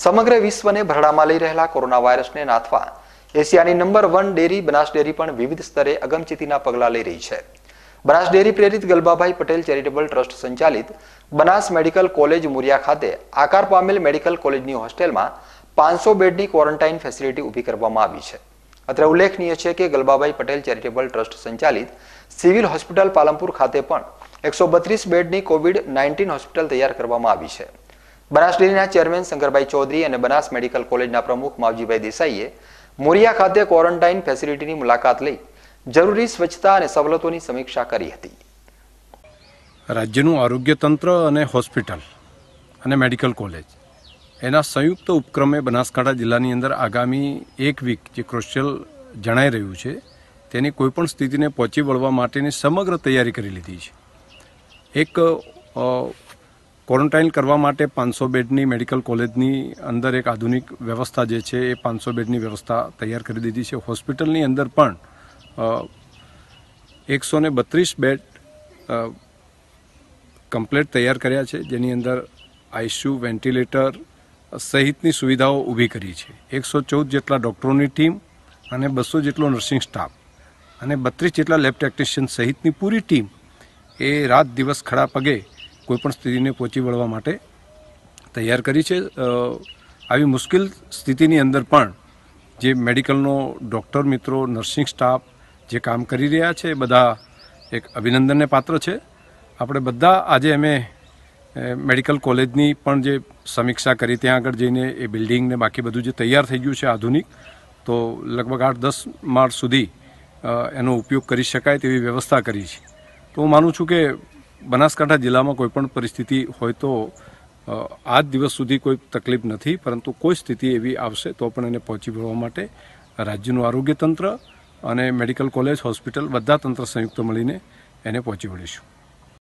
સમગ્ર વિશ્વને ભરડામાં લઈ રહેલા કોરોના વાયરસને નાથવા એશિયાની number one dairy Banas dairy પણ વિવિધ સ્તરે અગમચેતીના પગલાં લઈ રહી છે બનાસ ડેરી પ્રેરિત ગલબાભાઈ પટેલ ચેરિટેબલ ટ્રસ્ટ સંચાલિત બનાસ મેડિકલ કોલેજ મુરિયા ખાતે આકાર પામેલ મેડિકલ કોલેજની હોસ્ટેલમાં પાંચસો બેડની ક્વોરન્ટાઇન ફેસિલિટી ઊભી કરવામાં આવી છે અત્રે ઉલ્લેખનીય છે કે ગલબાભાઈ પટેલ ચેરિટેબલ ટ્રસ્ટ સંચાલિત સિવિલ હોસ્પિટલ પાલમપુર ખાતે પણ એકસો બત્રીસ બેડની કોવિડ નાઇન્ટીન હોસ્પિટલ તૈયાર કરવામાં આવી છે બનાસ ડેરીના ચેરમેન શંકરભાઈ ચૌધરી અને બનાસ મેડિકલ કોલેજના પ્રમુખ માવજીભાઈ દેસાઈએ મોરિયા ખાતે ક્વોરન્ટાઇન ફેસિલિટીની મુલાકાત લઈ જરૂરી સ્વચ્છતા અને સવલતોની સમીક્ષા કરી હતી રાજ્યનું આરોગ્ય તંત્ર અને હોસ્પિટલ અને મેડિકલ કોલેજ એના સંયુક્ત ઉપક્રમે બનાસકાંઠા જિલ્લાની અંદર આગામી એક વીક જે ક્રોશિયલ જણાઈ રહ્યું છે તેની કોઈપણ સ્થિતિને પહોંચી વળવા માટેની સમગ્ર તૈયારી કરી લીધી છે એક ક્વોરન્ટાઇન કરવા માટે પાંચસો બેડની મેડિકલ કોલેજની અંદર એક આધુનિક વ્યવસ્થા જે છે એ પાંચસો બેડની વ્યવસ્થા તૈયાર કરી દીધી છે હોસ્પિટલની અંદર પણ એકસો ને બત્રીસ બેડ કમ્પ્લેટ તૈયાર કર્યા છે જેની અંદર આઈસીયુ વેન્ટિલેટર સહિતની સુવિધાઓ ઊભી કરી છે એકસો ચૌદ જેટલા ડૉક્ટરોની ટીમ અને બસો જેટલો નર્સિંગ સ્ટાફ અને બત્રીસ જેટલા લેબ ટેકનિશિયન સહિતની પૂરી ટીમ એ રાત દિવસ ખડા પગે કોઈપણ સ્થિતિને પહોંચી વળવા માટે તૈયાર કરી છે આવી મુશ્કેલ સ્થિતિની અંદર પણ જે મેડિકલનો ડૉક્ટર મિત્રો નર્સિંગ સ્ટાફ જે કામ કરી રહ્યા છે એ બધા એક અભિનંદનને પાત્ર છે આપણે બધા આજે અમે મેડિકલ કોલેજની પણ જે સમીક્ષા કરી ત્યાં આગળ જઈને એ બિલ્ડિંગને બાકી બધું જે તૈયાર થઈ ગયું છે આધુનિક તો લગભગ આઠ દસ માળ સુધી એનો ઉપયોગ કરી શકાય તેવી વ્યવસ્થા કરી છે તો હું માનું છું કે બનાસકાંઠા જિલ્લામાં કોઈપણ પરિસ્થિતિ હોય તો આજ દિવસ સુધી કોઈ તકલીફ નથી પરંતુ કોઈ સ્થિતિ એવી આવશે તો પણ એને પહોંચી વળવા માટે રાજ્યનું આરોગ્ય તંત્ર અને મેડિકલ કોલેજ હોસ્પિટલ બધા તંત્ર સંયુક્ત મળીને એને પહોંચી વળીશું